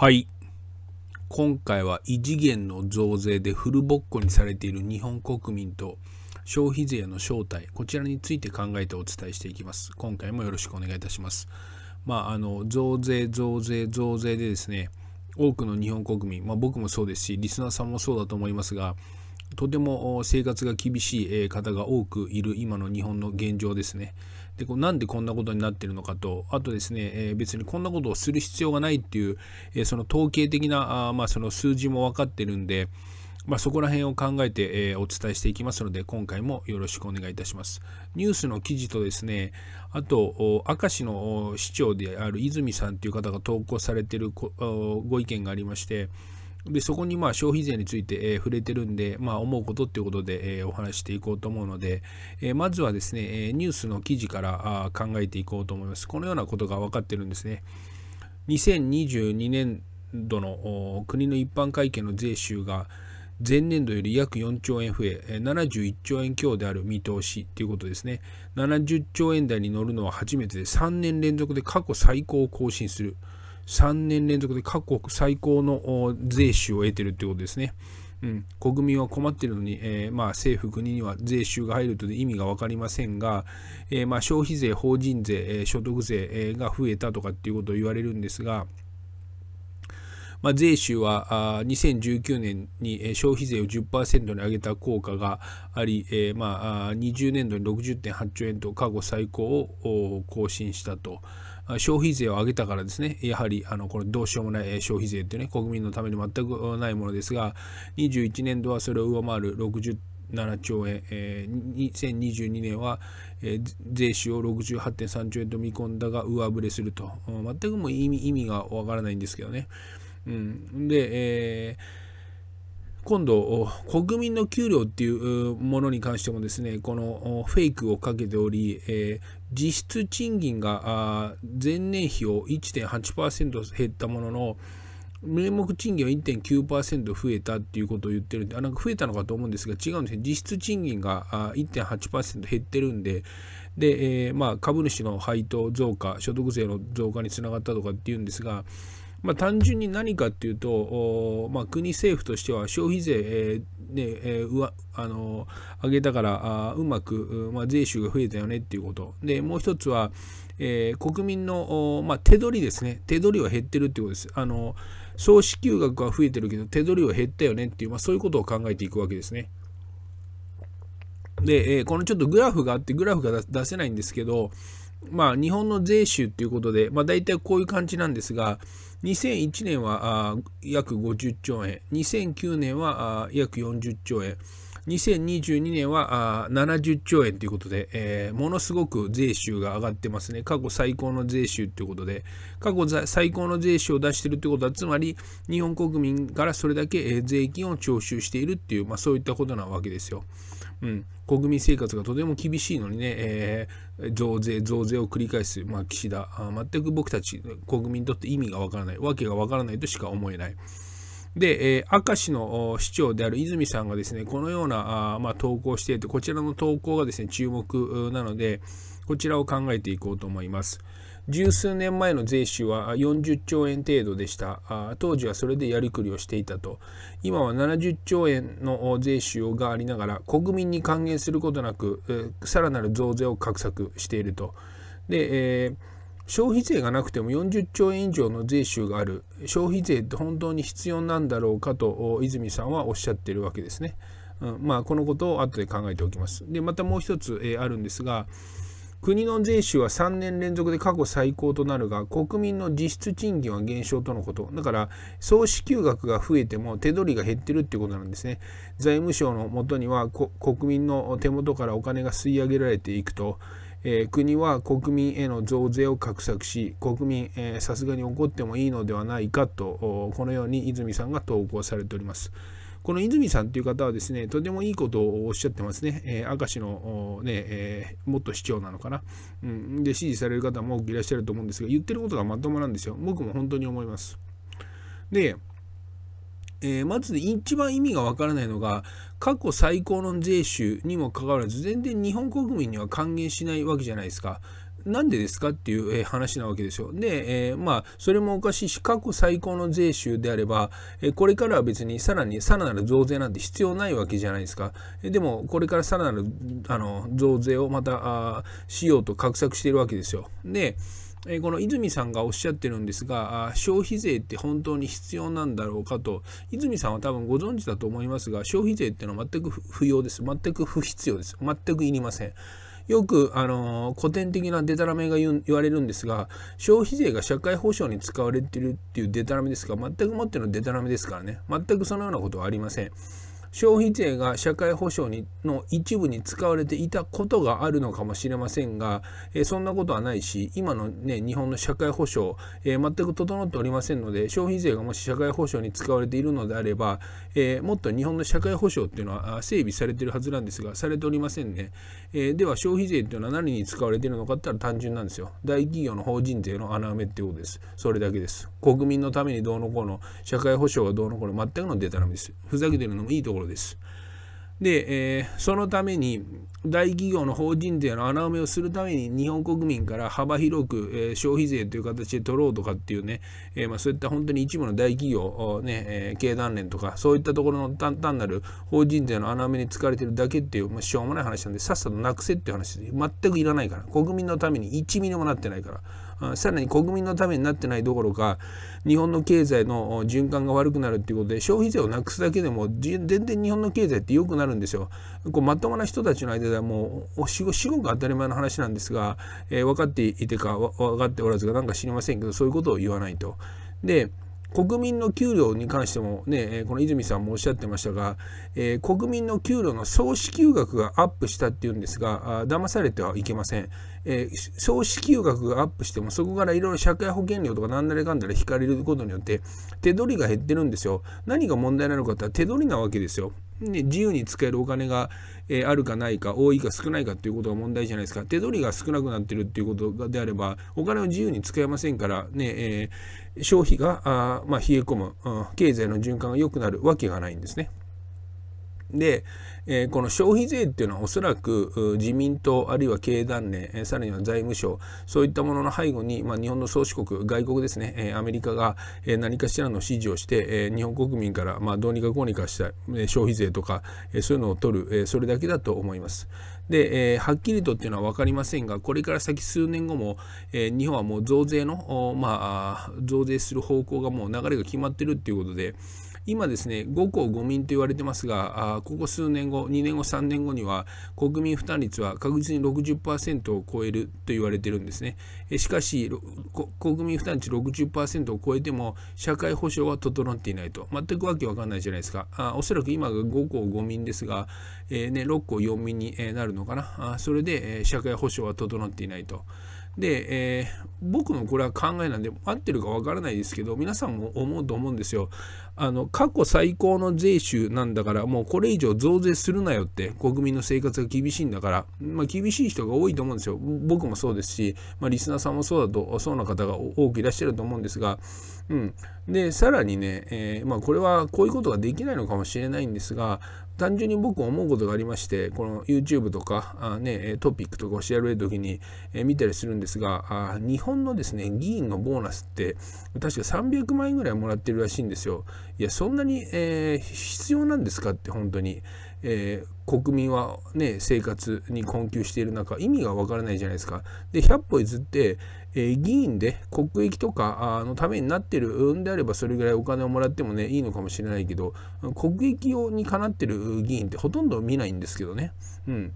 はい。今回は異次元の増税でフルボッコにされている日本国民と消費税の正体、こちらについて考えてお伝えしていきます。今回もよろしくお願いいたします。まあ、あの、増税、増税、増税でですね、多くの日本国民、まあ、僕もそうですし、リスナーさんもそうだと思いますが、とても生活が厳しい方が多くいる今の日本の現状ですね。でこなんでこんなことになってるのかとあとですね、えー、別にこんなことをする必要がないっていう、えー、その統計的なあ、まあ、その数字も分かってるんで、まあ、そこら辺を考えて、えー、お伝えしていきますので今回もよろしくお願いいたします。ニュースの記事とですねあと明石の市長である泉さんという方が投稿されているご意見がありましてでそこにまあ消費税について、え触れてるんで、まあ、思うことっていうことで、えお話していこうと思うので、えまずはですね、えニュースの記事からあ考えていこうと思います。このようなことが分かってるんですね。2022年度の国の一般会計の税収が前年度より約4兆円増え、71兆円強である見通しということですね。70兆円台に乗るのは初めてで、3年連続で過去最高を更新する。3年連続で各国最高の税収を得てるってことですね。うん、国民は困っているのに、えー、まあ、政府、国には税収が入るという意味が分かりませんが、えー、まあ、消費税、法人税、えー、所得税が増えたとかっていうことを言われるんですが、まあ、税収は2019年に消費税を10%に上げた効果があり、えー、まあ、20年度に60.8兆円と過去最高を更新したと。消費税を上げたからですね、やはりあのこれどうしようもない消費税ってね、国民のために全くないものですが、21年度はそれを上回る67兆円、2022年は、税収を68.3兆円と見込んだが上振れすると、全くもう意味意味がわからないんですけどね。うん、で、えー今度、国民の給料っていうものに関してもですね、このフェイクをかけており、え実質賃金が前年比を1.8%減ったものの、名目賃金は1.9%増えたっていうことを言ってるんで、あなんか増えたのかと思うんですが、違うんですね。実質賃金が1.8%減ってるんで、で、えー、まあ、株主の配当増加、所得税の増加につながったとかっていうんですが、まあ、単純に何かっていうと、まあ、国政府としては消費税、えー、ねえー、うわあの上げたからあうまく、まあ、税収が増えたよねっていうことでもう一つは、えー、国民の、まあ、手取りですね手取りは減ってるっていうことですあの総支給額は増えてるけど手取りは減ったよねっていう、まあ、そういうことを考えていくわけですね。で、えー、このちょっとグラフがあって、グラフが出せないんですけど、まあ、日本の税収っていうことで、まあ、大体こういう感じなんですが、2001年は約50兆円、2009年は約40兆円、2022年は70兆円ということで、えー、ものすごく税収が上がってますね。過去最高の税収ということで、過去最高の税収を出しているということは、つまり日本国民からそれだけ税金を徴収しているという、まあ、そういったことなわけですよ。うん、国民生活がとても厳しいのにね、えー、増税、増税を繰り返す、まあ、岸田あ、全く僕たち国民にとって意味がわからない、わけがわからないとしか思えない。で、えー、明石の市長である泉さんがですね、このようなあ、まあ、投稿していて、こちらの投稿がですね、注目なので、こちらを考えていこうと思います。十数年前の税収は40兆円程度でした当時はそれでやりくりをしていたと今は70兆円の税収がありながら国民に還元することなくさらなる増税を画策しているとで、えー、消費税がなくても40兆円以上の税収がある消費税って本当に必要なんだろうかと泉さんはおっしゃってるわけですね、うん、まあこのことを後で考えておきますでまたもう一つ、えー、あるんですが国の税収は3年連続で過去最高となるが国民の実質賃金は減少とのことだから総支給額が増えても手取りが減ってるってことなんですね財務省のもとには国民の手元からお金が吸い上げられていくと、えー、国は国民への増税を画策し国民さすがに怒ってもいいのではないかとこのように泉さんが投稿されております。この泉さんという方はですね、とてもいいことをおっしゃってますね。えー、明石の、ねえー、元市長なのかな、うん。で、支持される方も多くいらっしゃると思うんですが、言ってることがまともなんですよ。僕も本当に思います。で、えー、まず一番意味がわからないのが過去最高の税収にもかかわらず全然日本国民には還元しないわけじゃないですか、なんでですかっていう話なわけですよ。で、えー、まあ、それもおかしいし、過去最高の税収であれば、これからは別にさらにさらなる増税なんて必要ないわけじゃないですか。でも、これからさらなるあの増税をまたあしようと画策しているわけですよ。で、えこの泉さんがおっしゃってるんですが消費税って本当に必要なんだろうかと泉さんは多分ご存知だと思いますが消費税っていうのは全く不要です全く不必要です全くいりません。よく、あの古典的なデタラメが言われるんですが消費税が社会保障に使われてるっていうデタラメですが全くもってのデタラメですからね全くそのようなことはありません。消費税が社会保障にの一部に使われていたことがあるのかもしれませんが、えそんなことはないし今の、ね、日本の社会保障、え全く整っておりませんので消費税がもし社会保障に使われているのであれば、えもっと日本の社会保障っていうのは整備されてるはずなんですがされておりませんね、えでは消費税っていうのは何に使われているのかって言ったら単純なんですよ大企業の法人税の穴埋めってことですそれだけです国民のためにどうのこうの社会保障がどうのこうの全くのデタラメですふざけてるのもいいところころです。で、えー、そのために大企業の法人税の穴埋めをするために日本国民から幅広く、えー、消費税という形で取ろうとかっていうね、えー、まあ、そういった本当に一部の大企業、ねえ経団連とかそういったところの単なる法人税の穴埋めに使われてるだけっていう、まあ、しょうもない話なんでさっさとなくせっていう話で全くいらないから国民のために1ミリもなってないから。さらに国民のためになってないどころか日本の経済の循環が悪くなるっていうことで消費税をなくすだけでも全然日本の経済って良くなるんですよ。こうまともな人たちの間ではもうしごく当たり前の話なんですが、えー、分かっていてか分かっておらずかなんか知りませんけどそういうことを言わないと。で国民の給料に関してもね、この泉さんもおっしゃってましたが、えー、国民の給料の総支給額がアップしたっていうんですが、あ騙されてはいけません、えー、総支給額がアップしても、そこからいろいろ社会保険料とか何だれかんだれ引かれることによって、手取りが減ってるんですよ。何が問題なのかって手取りなわけですよ。ね、自由に使えるお金が、えー、あるかないか多いか少ないかっていうことが問題じゃないですか手取りが少なくなってるっていうことであればお金を自由に使えませんからね、えー、消費があ、まあ、冷え込む、うん、経済の循環が良くなるわけがないんですね。で、えー、この消費税っていうのはおそらく自民党あるいは経団連、えー、さらには財務省そういったものの背後に、まあ、日本の宗主国外国ですね、えー、アメリカが、えー、何かしらの指示をして、えー、日本国民から、まあ、どうにかこうにかした消費税とか、えー、そういうのを取る、えー、それだけだと思います。で、えー、はっきりとっていうのは分かりませんがこれから先数年後も、えー、日本はもう増税のまあ、増税する方向がもう流れが決まってるっていうことで。今ですね5校5民と言われてますがここ数年後2年後3年後には国民負担率は確実に60%を超えると言われてるんですねしかし国民負担率60%を超えても社会保障は整っていないと全くわけわかんないじゃないですかあおそらく今が5校5民ですが、えー、ね、6校4民になるのかなあそれで社会保障は整っていないと。で、えー、僕のこれは考えなんで合ってるかわからないですけど皆さんも思うと思うんですよ。あの過去最高の税収なんだからもうこれ以上増税するなよって国民の生活が厳しいんだから、まあ、厳しい人が多いと思うんですよ。僕もそうですし、まあ、リスナーさんもそうだとそうな方が多くいらっしゃると思うんですが、うん、でさらにね、えー、まあ、これはこういうことができないのかもしれないんですが、単純に僕思うことがありましてこの YouTube とかあ、ね、トピックとかを調べれる時に、え見たりするんですがあ日本のですね議員のボーナスって確か300万円ぐらいもらってるらしいんですよ。いやそんなに、えー、必要なんですかって本当に。えー、国民は、ね、生活に困窮している中意味がわからないじゃないですか。で100歩譲って、えー、議員で国益とかあのためになってるんであればそれぐらいお金をもらってもねいいのかもしれないけど国益用にかなってる議員ってほとんど見ないんですけどね。うん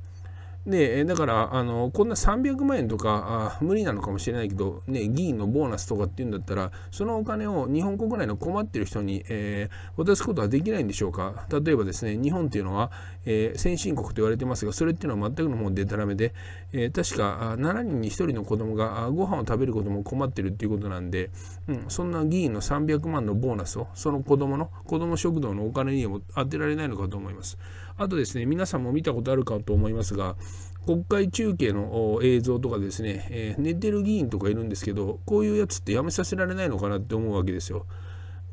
ねだからあのこんな300万円とか無理なのかもしれないけど、ね、議員のボーナスとかっていうんだったらそのお金を日本国内の困ってる人に、えー、渡すことはできないんでしょうか例えばですね日本っていうのは、えー、先進国と言われてますがそれっていうのは全くのもうでたらめで、えー、確か7人に1人の子供がご飯を食べることも困ってるっていうことなんで、うん、そんな議員の300万のボーナスをその子供の子供食堂のお金にも当てられないのかと思います。あとですね、皆さんも見たことあるかと思いますが、国会中継の映像とかですね、えー、寝てる議員とかいるんですけど、こういうやつってやめさせられないのかなって思うわけですよ。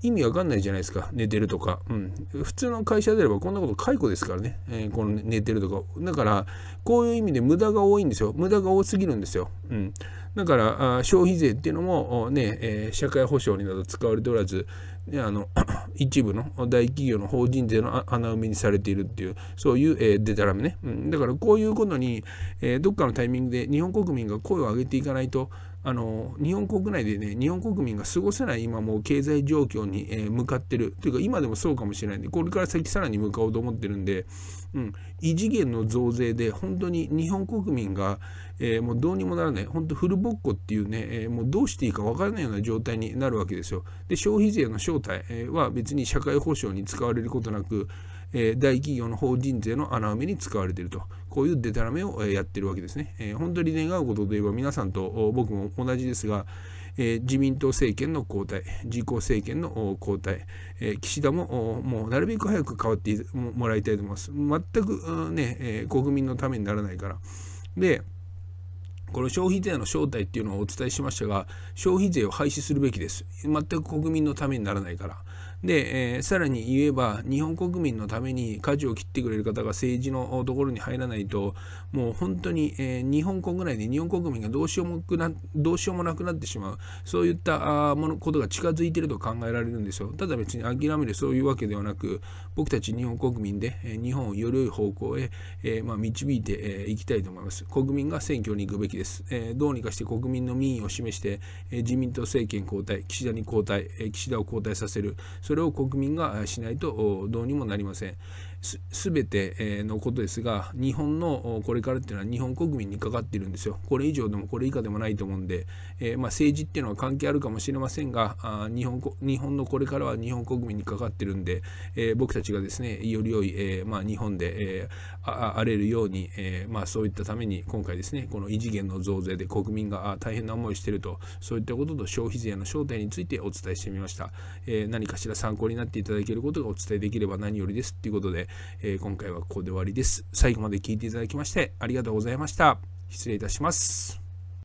意味わかんないじゃないですか、寝てるとか。うん、普通の会社であればこんなこと解雇ですからね、えー、この寝てるとか。だから、こういう意味で無駄が多いんですよ。無駄が多すぎるんですよ。うん、だから、消費税っていうのも、ねえ社会保障になど使われておらず、であの 一部の大企業の法人税の穴埋めにされているっていうそういう、えー、デタラメね、うん、だからこういうことに、えー、どっかのタイミングで日本国民が声を上げていかないとあの日本国内でね日本国民が過ごせない今もう経済状況に、えー、向かってるというか今でもそうかもしれないんでこれから先さらに向かおうと思ってるんで、うん、異次元の増税で本当に日本国民が、えー、もうどうにもならない本当フルボッコっていうね、えー、もうどうしていいか分からないような状態になるわけですよ。で消費税の正体は別に社会保障に使われることなくえー、大企業の法人税の穴埋めに使われていると。こういうデタラメをやってるわけですね。えー、本当に願うことといえば皆さんと僕も同じですが、えー、自民党政権の交代、自公政権の交代、えー、岸田ももうなるべく早く変わってもらいたいと思います。全く、ね、え国民のためにならないから。で、この消費税の正体っていうのをお伝えしましたが、消費税を廃止するべきです。全く国民のためにならないから。で、えー、さらに言えば日本国民のために舵を切ってくれる方が政治のところに入らないともう本当に、えー、日本国内で日本国民がどうしようもなどうしようもなくなってしまうそういったあものことが近づいていると考えられるんですよただ別に諦めるそういうわけではなく僕たち日本国民で、えー、日本をより良い方向へ、えーまあ、導いてい、えー、きたいと思います国民が選挙に行くべきです、えー、どうにかして国民の民意を示して、えー、自民党政権交代岸田に交代、えー、岸田を交代させるそれを国民がしないとどうにもなりません。すべてのことですが日本のこれからっていうのは日本国民にかかっているんですよこれ以上でもこれ以下でもないと思うんで、えー、まあ、政治っていうのは関係あるかもしれませんがあ日本日本のこれからは日本国民にかかっているんで、えー、僕たちがですねより良い、えー、まあ、日本で、え荒れるように、えまあ、そういったために今回ですねこの異次元の増税で国民が大変な思いしているとそういったことと消費税の焦点についてお伝えしてみました、え何かしら参考になっていただけることがお伝えできれば何よりですっていうことでえー、今回はここで終わりです。最後まで聴いていただきましてありがとうございました。失礼いたします。